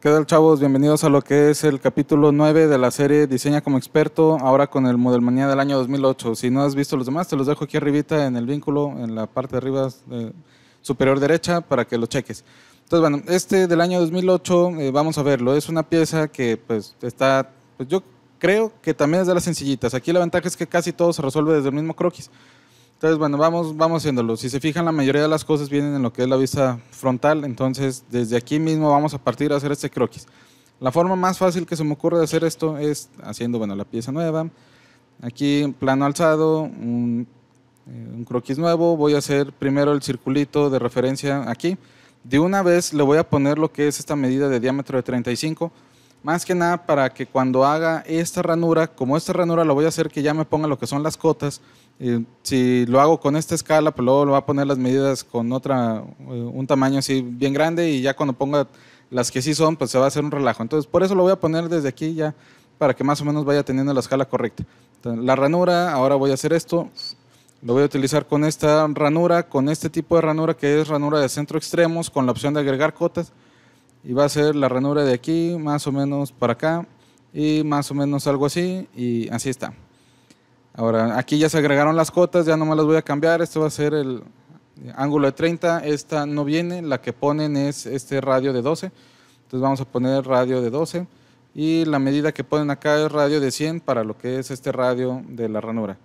¿Qué tal chavos? Bienvenidos a lo que es el capítulo 9 de la serie Diseña como experto, ahora con el Modelmania del año 2008. Si no has visto los demás, te los dejo aquí arribita en el vínculo, en la parte de arriba eh, superior derecha, para que lo cheques. Entonces, bueno, este del año 2008, eh, vamos a verlo, es una pieza que pues está, pues yo creo que también es de las sencillitas. Aquí la ventaja es que casi todo se resuelve desde el mismo croquis. Entonces, bueno, vamos, vamos haciéndolo. Si se fijan, la mayoría de las cosas vienen en lo que es la vista frontal, entonces desde aquí mismo vamos a partir a hacer este croquis. La forma más fácil que se me ocurre de hacer esto es haciendo, bueno, la pieza nueva. Aquí, plano alzado, un, eh, croquis nuevo. Voy a hacer primero el circulito de referencia aquí. De una vez le voy a poner lo que es esta medida de diámetro de 35 más que nada para que cuando haga esta ranura, como esta ranura lo voy a hacer que ya me ponga lo que son las cotas, si lo hago con esta escala, pues luego lo voy a poner las medidas con otra, eh, un tamaño así bien grande y ya cuando ponga las que sí son, pues se va a hacer un relajo. Entonces, por eso lo voy a poner desde aquí ya para que más o menos vaya teniendo la escala correcta. la ranura, ahora voy a hacer esto. Lo voy a utilizar con esta ranura, con este tipo de ranura que es ranura de centro extremos, con la opción de agregar cotas. Y va a ser la ranura de aquí, más o menos para acá, y más o menos algo así, y así está. Ahora, aquí ya se agregaron las cotas, ya no me las voy a cambiar. Este va a ser el ángulo de 30. Esta no viene, la que ponen es este radio de 12. Entonces vamos a poner radio de 12. Y la medida que ponen acá es radio de 100 para lo que es este radio de la ranura.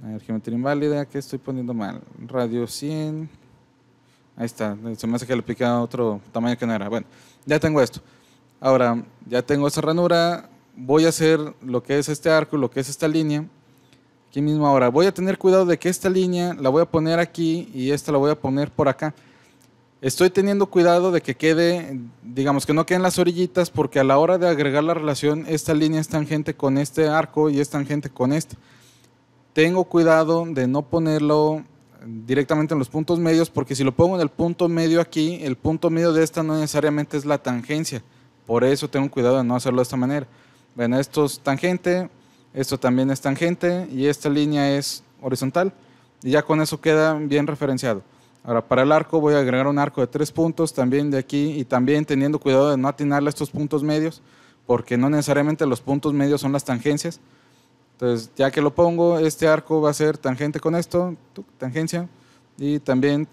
A ver, geometría inválida, que estoy poniendo mal. Radio 100. Ahí está, se me hace que le piqué a otro tamaño que no era. Bueno, ya tengo esto. Ahora, ya tengo esta ranura. Voy a hacer lo que es este arco, lo que es esta línea mismo ahora. Voy a tener cuidado de que esta línea la voy a poner aquí y esta la voy a poner por acá. Estoy teniendo cuidado de que quede, digamos que no queden las orillitas, porque a la hora de agregar la relación, esta línea es tangente con este arco y es tangente con este. Tengo cuidado de no ponerlo directamente en los puntos medios, porque si lo pongo en el punto medio aquí, el punto medio de esta no necesariamente es la tangencia. Por eso tengo cuidado de no hacerlo de esta manera. Bueno, esto es tangente, esto también es tangente y esta línea es horizontal. Y ya con eso queda bien referenciado. Ahora, para el arco voy a agregar un arco de tres puntos también de aquí y también teniendo cuidado de no atinarle a estos puntos medios, porque no necesariamente los puntos medios son las tangencias. Entonces, ya que lo pongo, este arco va a ser tangente con esto, tangencia, y también,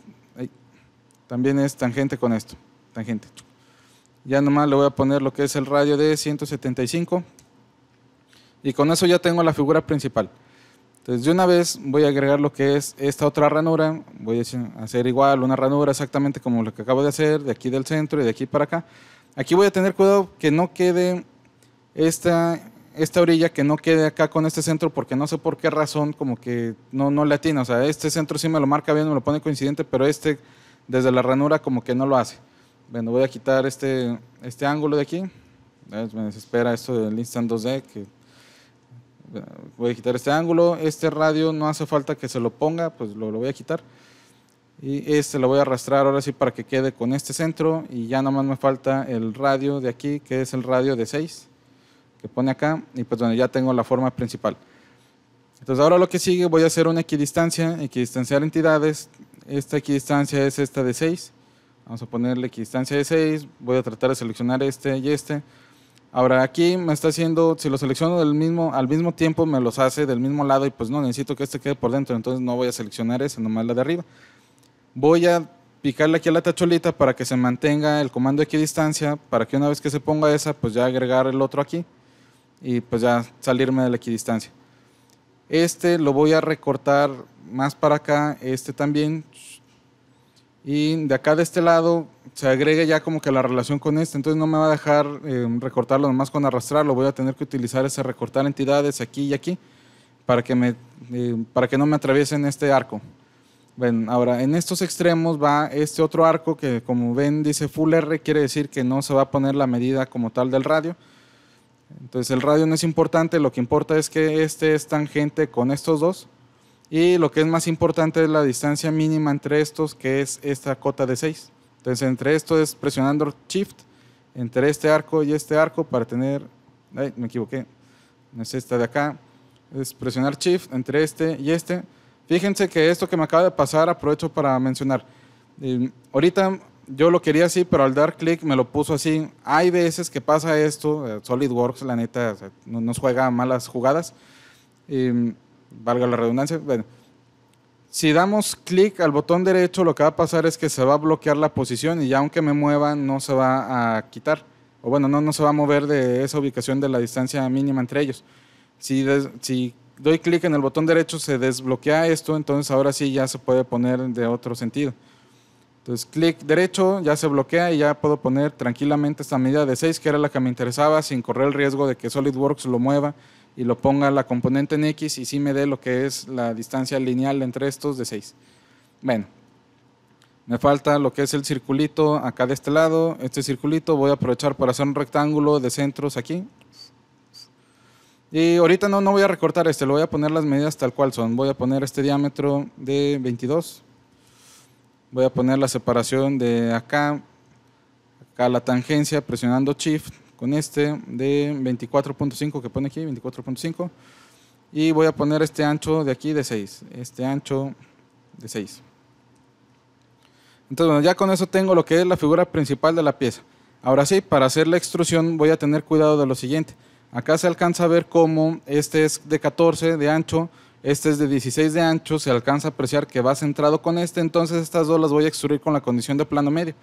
también es tangente con esto, tangente. Ya nomás le voy a poner lo que es el radio de 175 y con eso ya tengo la figura principal. Entonces de una vez voy a agregar lo que es esta otra ranura, voy a hacer igual una ranura exactamente como lo que acabo de hacer, de aquí del centro y de aquí para acá. Aquí voy a tener cuidado que no quede esta, esta orilla, que no quede acá con este centro, porque no sé por qué razón como que no, no le atina. O sea, este centro sí me lo marca bien, me lo pone coincidente, pero este desde la ranura como que no lo hace. Bueno, voy a quitar este, este ángulo de aquí. Me desespera esto del Instant 2D, que voy a quitar este ángulo, este radio no hace falta que se lo ponga, pues lo, voy a quitar. Y este lo voy a arrastrar ahora sí para que quede con este centro y ya más me falta el radio de aquí, que es el radio de 6, que pone acá y pues donde ya tengo la forma principal. Entonces ahora lo que sigue voy a hacer una equidistancia, equidistanciar entidades, esta equidistancia es esta de 6, vamos a ponerle equidistancia de 6, voy a tratar de seleccionar este y este, Ahora aquí me está haciendo, si lo selecciono del mismo, al mismo tiempo me los hace del mismo lado y pues no, necesito que este quede por dentro, entonces no voy a seleccionar ese, nomás la de arriba. Voy a picarle aquí a la tacholita para que se mantenga el comando equidistancia, para que una vez que se ponga esa, pues ya agregar el otro aquí y pues ya salirme de la equidistancia. Este lo voy a recortar más para acá, este también, y de acá de este lado se agregue ya como que la relación con este. Entonces no me va a dejar eh, recortarlo nomás con arrastrarlo. Voy a tener que utilizar ese recortar entidades aquí y aquí para que, me, eh, para que no me atraviesen este arco. Ven, ahora en estos extremos va este otro arco que como ven dice full R, quiere decir que no se va a poner la medida como tal del radio. Entonces el radio no es importante, lo que importa es que este es tangente con estos dos. Y lo que es más importante es la distancia mínima entre estos, que es esta cota de 6. Entonces, entre esto es presionando Shift, entre este arco y este arco para tener... Ay, me equivoqué. No es esta de acá. Es presionar Shift entre este y este. Fíjense que esto que me acaba de pasar, aprovecho para mencionar. ahorita yo lo quería así, pero al dar clic me lo puso así. Hay veces que pasa esto, eh, SolidWorks, la neta, nos juega malas jugadas. Eh, valga la redundancia, bueno, si damos clic al botón derecho, lo que va a pasar es que se va a bloquear la posición y ya aunque me mueva, no se va a quitar. O bueno, no, no se va a mover de esa ubicación de la distancia mínima entre ellos. Si, si doy clic en el botón derecho, se desbloquea esto, entonces ahora sí ya se puede poner de otro sentido. Entonces, clic derecho, ya se bloquea y ya puedo poner tranquilamente esta medida de 6, que era la que me interesaba, sin correr el riesgo de que SolidWorks lo mueva y lo ponga la componente en X y sí me dé lo que es la distancia lineal entre estos de 6. Bueno, me falta lo que es el circulito acá de este lado. Este circulito voy a aprovechar para hacer un rectángulo de centros aquí. Y ahorita no, no voy a recortar este, lo voy a poner las medidas tal cual son. Voy a poner este diámetro de 22. Voy a poner la separación de acá, acá la tangencia presionando Shift con este de 24.5 que pone aquí, 24.5. Y voy a poner este ancho de aquí de 6, este ancho de 6. Entonces, ya con eso tengo lo que es la figura principal de la pieza. Ahora sí, para hacer la extrusión voy a tener cuidado de lo siguiente. Acá se alcanza a ver cómo este es de 14 de ancho, este es de 16 de ancho, se alcanza a apreciar que va centrado con este, entonces estas dos las voy a extruir con la condición de plano medio.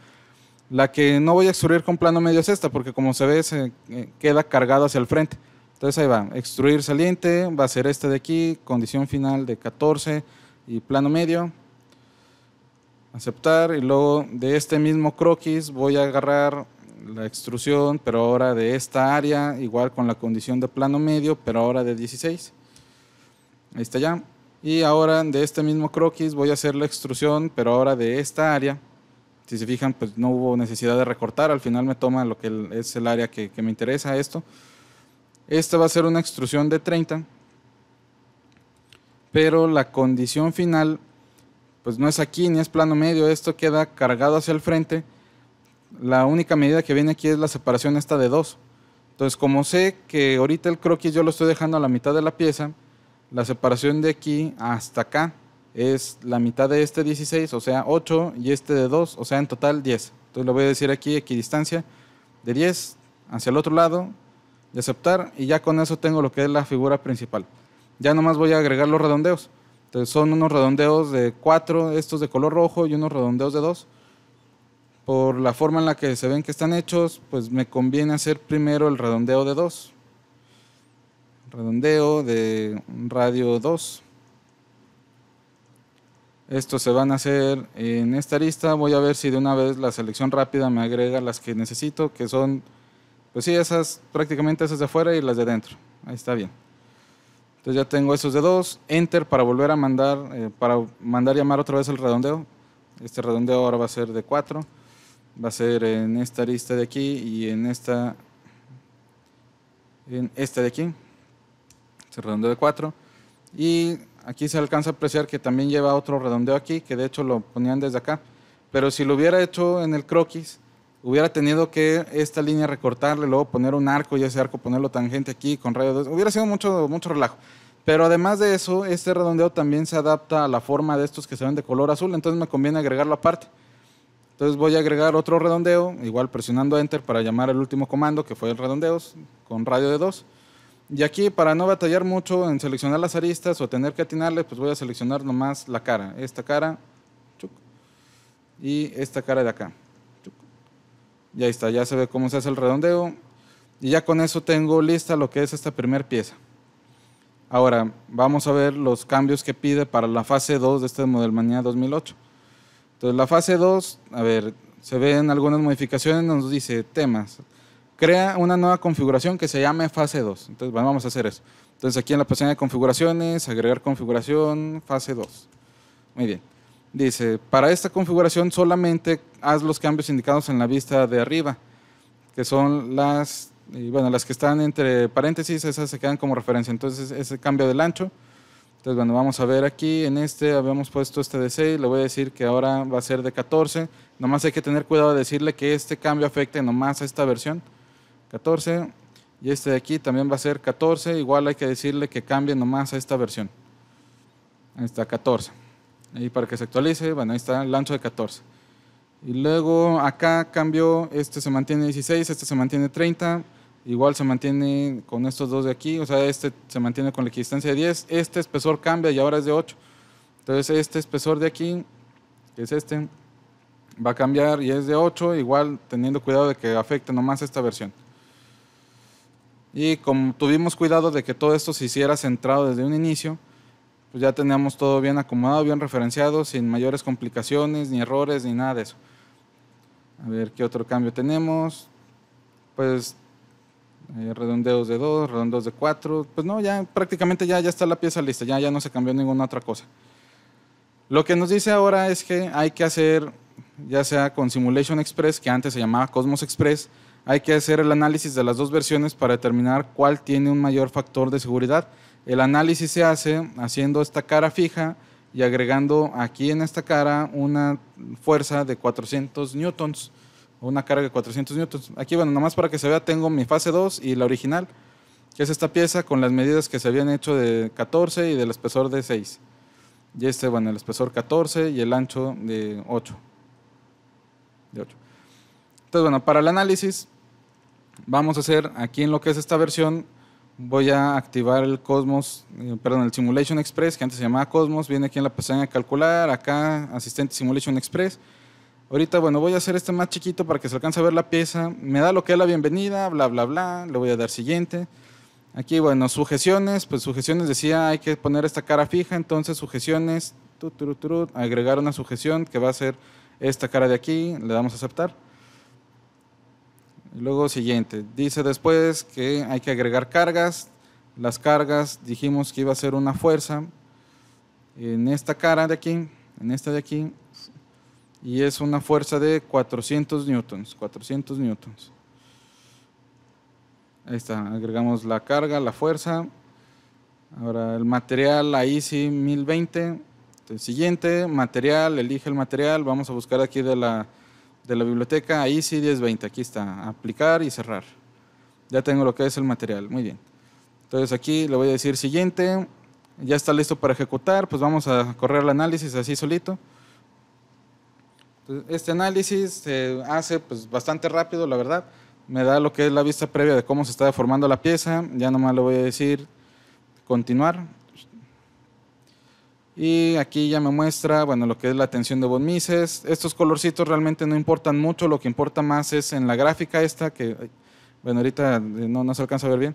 La que no voy a extruir con plano medio es esta, porque como se ve, se eh, queda cargado hacia el frente. Entonces ahí va, extruir saliente, va a ser este de aquí, condición final de 14 y plano medio. Aceptar y luego de este mismo croquis voy a agarrar la extrusión, pero ahora de esta área, igual con la condición de plano medio, pero ahora de 16. Ahí está ya. Y ahora de este mismo croquis voy a hacer la extrusión, pero ahora de esta área si se fijan, pues no hubo necesidad de recortar, al final me toma lo que es el área que, me interesa esto. Esta va a ser una extrusión de 30, pero la condición final, pues no es aquí ni es plano medio, esto queda cargado hacia el frente. La única medida que viene aquí es la separación esta de 2. Entonces, como sé que ahorita el croquis yo lo estoy dejando a la mitad de la pieza, la separación de aquí hasta acá es la mitad de este 16, o sea 8, y este de 2, o sea en total 10. Entonces lo voy a decir aquí, equidistancia de 10 hacia el otro lado, y aceptar, y ya con eso tengo lo que es la figura principal. Ya nomás voy a agregar los redondeos. Entonces son unos redondeos de 4, estos de color rojo, y unos redondeos de 2. Por la forma en la que se ven que están hechos, pues me conviene hacer primero el redondeo de 2. Redondeo de radio 2 estos se van a hacer en esta lista. Voy a ver si de una vez la selección rápida me agrega las que necesito, que son, pues sí, esas, prácticamente esas de afuera y las de dentro. Ahí está bien. Entonces ya tengo esos de dos. Enter para volver a mandar, eh, para mandar llamar otra vez el redondeo. Este redondeo ahora va a ser de 4. Va a ser en esta lista de aquí y en esta, en esta de aquí. Se este redondeo de 4. Y Aquí se alcanza a apreciar que también lleva otro redondeo aquí, que de hecho lo ponían desde acá. Pero si lo hubiera hecho en el croquis, hubiera tenido que esta línea recortarle, luego poner un arco y ese arco ponerlo tangente aquí con radio de 2. Hubiera sido mucho, mucho relajo. Pero además de eso, este redondeo también se adapta a la forma de estos que se ven de color azul, entonces me conviene agregarlo aparte. Entonces voy a agregar otro redondeo, igual presionando Enter para llamar el último comando, que fue el redondeo con radio de 2. Y aquí, para no batallar mucho en seleccionar las aristas o tener que atinarle, pues voy a seleccionar nomás la cara. Esta cara y esta cara de acá. Y ahí está, ya se ve cómo se hace el redondeo. Y ya con eso tengo lista lo que es esta primera pieza. Ahora, vamos a ver los cambios que pide para la fase 2 de este Model manía 2008. Entonces, la fase 2, a ver, se ven algunas modificaciones, nos dice temas crea una nueva configuración que se llame fase 2. Entonces, vamos a hacer eso. Entonces, aquí en la pestaña de configuraciones, agregar configuración, fase 2. Muy bien. Dice, para esta configuración solamente haz los cambios indicados en la vista de arriba, que son las, bueno, las que están entre paréntesis, esas se quedan como referencia. Entonces, ese cambio del ancho. Entonces, bueno, vamos a ver aquí, en este habíamos puesto este de 6, le voy a decir que ahora va a ser de 14. Nomás hay que tener cuidado de decirle que este cambio afecte nomás a esta versión 14. Y este de aquí también va a ser 14. Igual hay que decirle que cambie nomás a esta versión. Ahí está 14. Ahí para que se actualice, bueno, ahí está el ancho de 14. Y luego acá cambio, este se mantiene 16, este se mantiene 30. Igual se mantiene con estos dos de aquí, o sea, este se mantiene con la equidistancia de 10. Este espesor cambia y ahora es de 8. Entonces este espesor de aquí, que es este, va a cambiar y es de 8, igual teniendo cuidado de que afecte nomás a esta versión. Y como tuvimos cuidado de que todo esto se hiciera centrado desde un inicio, pues ya teníamos todo bien acomodado, bien referenciado, sin mayores complicaciones, ni errores, ni nada de eso. A ver qué otro cambio tenemos. Pues eh, redondeos de 2, redondeos de 4. Pues no, ya prácticamente ya, ya está la pieza lista, ya, ya no se cambió ninguna otra cosa. Lo que nos dice ahora es que hay que hacer, ya sea con Simulation Express, que antes se llamaba Cosmos Express, hay que hacer el análisis de las dos versiones para determinar cuál tiene un mayor factor de seguridad. El análisis se hace haciendo esta cara fija y agregando aquí en esta cara una fuerza de 400 newtons, una carga de 400 newtons. Aquí, bueno, nada más para que se vea, tengo mi fase 2 y la original, que es esta pieza con las medidas que se habían hecho de 14 y del espesor de 6. Y este, bueno, el espesor 14 y el ancho de 8. De 8. Entonces, bueno, para el análisis vamos a hacer aquí en lo que es esta versión, voy a activar el Cosmos, eh, perdón, el Simulation Express, que antes se llamaba Cosmos, viene aquí en la pestaña de calcular, acá, asistente Simulation Express. Ahorita, bueno, voy a hacer este más chiquito para que se alcance a ver la pieza. Me da lo que es la bienvenida, bla, bla, bla. Le voy a dar siguiente. Aquí, bueno, sujeciones. Pues sujeciones decía, hay que poner esta cara fija. Entonces, sujeciones, agregar una sujeción que va a ser esta cara de aquí. Le damos a aceptar. Luego siguiente, dice después que hay que agregar cargas. Las cargas dijimos que iba a ser una fuerza en esta cara de aquí, en esta de aquí, y es una fuerza de 400 newtons, 400 newtons. Ahí está, agregamos la carga, la fuerza. Ahora el material, ahí sí, 1020. El siguiente, material, elige el material, vamos a buscar aquí de la de la biblioteca sí 1020. Aquí está, aplicar y cerrar. Ya tengo lo que es el material, muy bien. Entonces aquí le voy a decir siguiente, ya está listo para ejecutar, pues vamos a correr el análisis así solito. este análisis se hace pues, bastante rápido, la verdad. Me da lo que es la vista previa de cómo se está deformando la pieza. Ya nomás le voy a decir continuar. Y aquí ya me muestra, bueno, lo que es la tensión de von Mises. Estos colorcitos realmente no importan mucho, lo que importa más es en la gráfica esta, que, bueno, ahorita eh, no, no se alcanza a ver bien.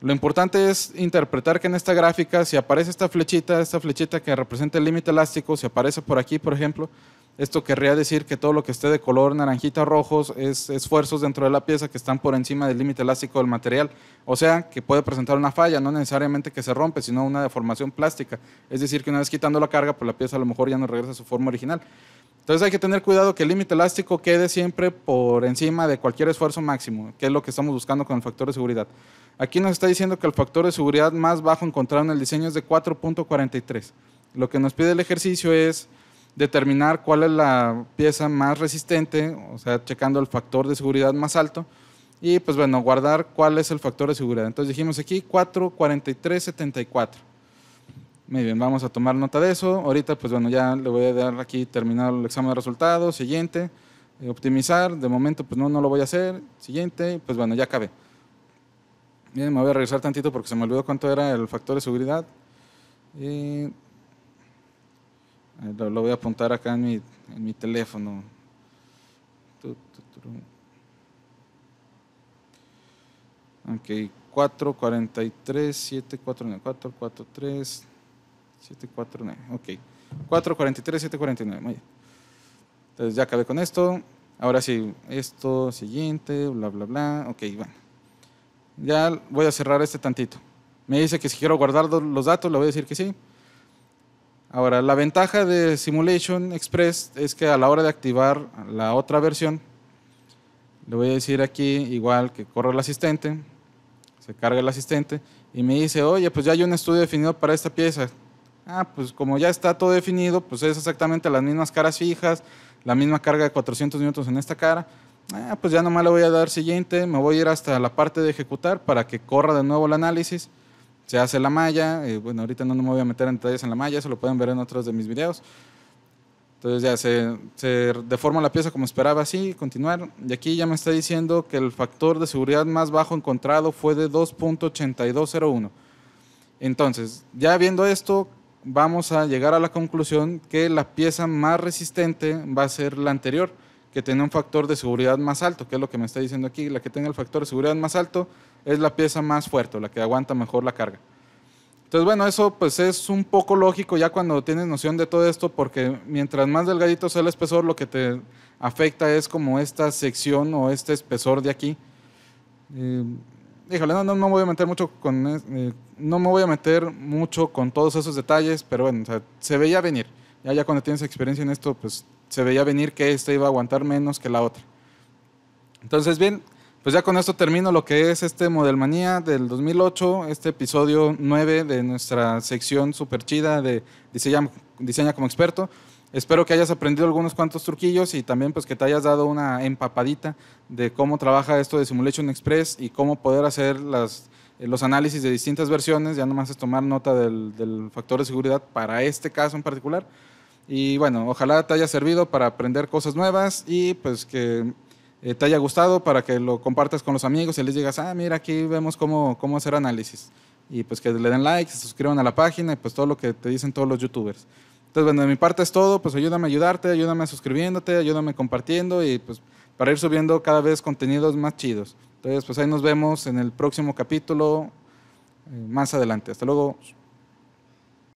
Lo importante es interpretar que en esta gráfica, si aparece esta flechita, esta flechita que representa el límite elástico, si aparece por aquí, por ejemplo, esto querría decir que todo lo que esté de color naranjita rojos es esfuerzos dentro de la pieza que están por encima del límite elástico del material. O sea, que puede presentar una falla, no necesariamente que se rompe, sino una deformación plástica. Es decir, que una vez quitando la carga, pues la pieza a lo mejor ya no regresa a su forma original. Entonces hay que tener cuidado que el límite elástico quede siempre por encima de cualquier esfuerzo máximo, que es lo que estamos buscando con el factor de seguridad. Aquí nos está diciendo que el factor de seguridad más bajo encontrado en el diseño es de 4.43. Lo que nos pide el ejercicio es determinar cuál es la pieza más resistente, o sea, checando el factor de seguridad más alto. Y pues bueno, guardar cuál es el factor de seguridad. Entonces dijimos aquí 44374. Muy bien, vamos a tomar nota de eso. Ahorita pues bueno, ya le voy a dar aquí terminar el examen de resultados, siguiente, eh, optimizar. De momento pues no, no lo voy a hacer. Siguiente, pues bueno, ya acabé. Bien, me voy a regresar tantito porque se me olvidó cuánto era el factor de seguridad. Y eh, lo, voy a apuntar acá en mi, en mi teléfono. Ok, 443, 749, 443, 749. Ok, 443, 749. Muy bien. Entonces ya acabé con esto. Ahora sí, esto, siguiente, bla, bla, bla. Ok, bueno. Ya voy a cerrar este tantito. Me dice que si quiero guardar los datos, le voy a decir que sí. Ahora, la ventaja de Simulation Express es que a la hora de activar la otra versión, le voy a decir aquí igual que corre el asistente, se carga el asistente y me dice, oye, pues ya hay un estudio definido para esta pieza. Ah, pues como ya está todo definido, pues es exactamente las mismas caras fijas, la misma carga de 400 minutos en esta cara. Ah, pues ya nomás le voy a dar siguiente, me voy a ir hasta la parte de ejecutar para que corra de nuevo el análisis se hace la malla, eh, bueno, ahorita no, me voy a meter en detalles en la malla, eso lo pueden ver en otros de mis videos. Entonces ya se, se deforma la pieza como esperaba, así, continuar. Y aquí ya me está diciendo que el factor de seguridad más bajo encontrado fue de 2.8201. Entonces, ya viendo esto, vamos a llegar a la conclusión que la pieza más resistente va a ser la anterior que tenga un factor de seguridad más alto, que es lo que me está diciendo aquí, la que tenga el factor de seguridad más alto es la pieza más fuerte, la que aguanta mejor la carga. Entonces, bueno, eso pues es un poco lógico ya cuando tienes noción de todo esto, porque mientras más delgadito sea el espesor, lo que te afecta es como esta sección o este espesor de aquí. Eh, no, no, voy a meter mucho con, eh, no me voy a meter mucho con todos esos detalles, pero bueno, se veía venir. Ya, ya cuando tienes experiencia en esto, pues se veía venir que esta iba a aguantar menos que la otra. Entonces, bien, pues ya con esto termino lo que es este Manía del 2008, este episodio 9 de nuestra sección super chida de diseña, diseña como experto. Espero que hayas aprendido algunos cuantos truquillos y también pues que te hayas dado una empapadita de cómo trabaja esto de Simulation Express y cómo poder hacer las eh, los análisis de distintas versiones, ya nomás es tomar nota del, factor de seguridad para este caso en particular. Y bueno, ojalá te haya servido para aprender cosas nuevas y pues que eh, te haya gustado para que lo compartas con los amigos y les digas, ah, mira, aquí vemos cómo, cómo hacer análisis. Y pues que le den like, se suscriban a la página y pues todo lo que te dicen todos los youtubers. Entonces, bueno, de mi parte es todo, pues ayúdame a ayudarte, ayúdame suscribiéndote, ayúdame compartiendo y pues para ir subiendo cada vez contenidos más chidos. Entonces, pues ahí nos vemos en el próximo capítulo, eh, más adelante. Hasta luego.